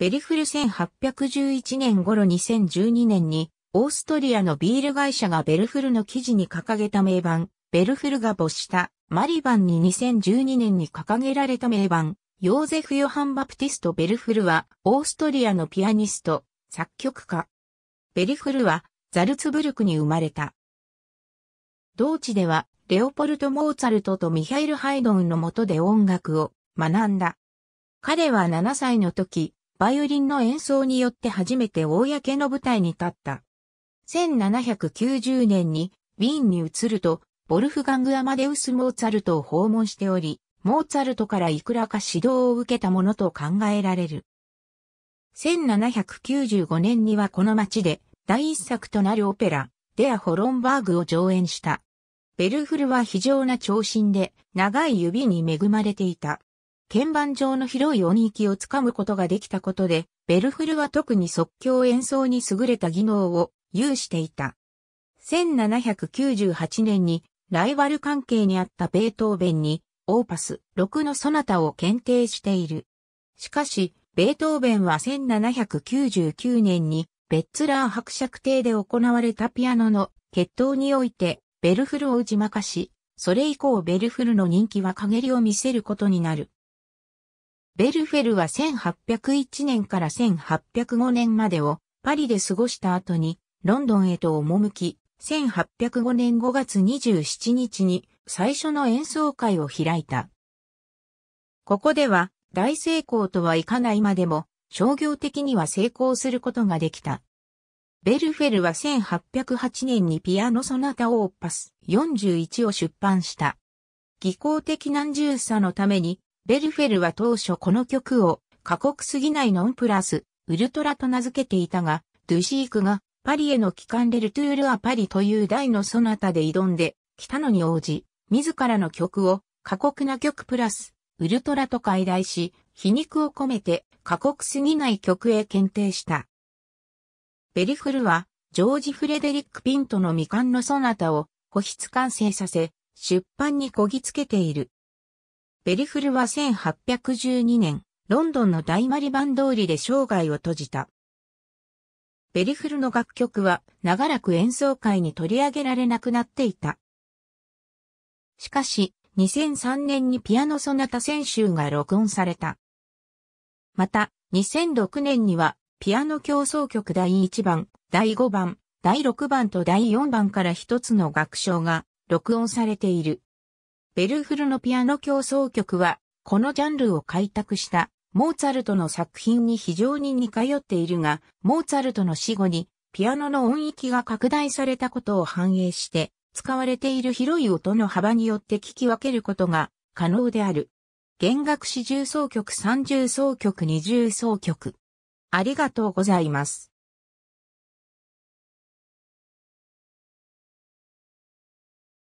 ベリフル1811年頃2012年に、オーストリアのビール会社がベルフルの記事に掲げた名盤、ベルフルが没したマリバンに2012年に掲げられた名盤、ヨーゼフ・ヨハン・バプティスト・ベルフルは、オーストリアのピアニスト、作曲家。ベルフルは、ザルツブルクに生まれた。同地では、レオポルト・モーツァルトとミハイル・ハイドンの下で音楽を学んだ。彼は7歳の時、バイオリンの演奏によって初めて公の舞台に立った。1790年にウィーンに移ると、ボルフガング・アマデウス・モーツァルトを訪問しており、モーツァルトからいくらか指導を受けたものと考えられる。1795年にはこの町で第一作となるオペラ、デア・ホロンバーグを上演した。ベルフルは非常な長身で長い指に恵まれていた。鍵盤上の広い音域をつかむことができたことで、ベルフルは特に即興演奏に優れた技能を有していた。1798年にライバル関係にあったベートーベンにオーパス6のソナタを検定している。しかし、ベートーベンは1799年にベッツラー伯爵邸で行われたピアノの決闘においてベルフルを打ち負かし、それ以降ベルフルの人気は陰りを見せることになる。ベルフェルは1801年から1805年までをパリで過ごした後にロンドンへと赴き、1805年5月27日に最初の演奏会を開いた。ここでは大成功とはいかないまでも商業的には成功することができた。ベルフェルは1808年にピアノソナタオーパス41を出版した。技巧的難重さのためにベルフェルは当初この曲を過酷すぎないノンプラス、ウルトラと名付けていたが、ドゥシークがパリへの帰還レルトゥール・ア・パリという大のソナタで挑んで、来たのに応じ、自らの曲を過酷な曲プラス、ウルトラと解題し、皮肉を込めて過酷すぎない曲へ検定した。ベルフルは、ジョージ・フレデリック・ピントの未完のソナタを、保筆完成させ、出版にこぎつけている。ベリフルは1812年、ロンドンの大マリバン通りで生涯を閉じた。ベリフルの楽曲は長らく演奏会に取り上げられなくなっていた。しかし、2003年にピアノソナタ選集が録音された。また、2006年には、ピアノ競争曲第1番、第5番、第6番と第4番から一つの楽章が録音されている。ベルフルのピアノ競争曲は、このジャンルを開拓した、モーツァルトの作品に非常に似通っているが、モーツァルトの死後に、ピアノの音域が拡大されたことを反映して、使われている広い音の幅によって聞き分けることが可能である。弦楽四重奏曲三重奏曲二重奏曲。ありがとうございます。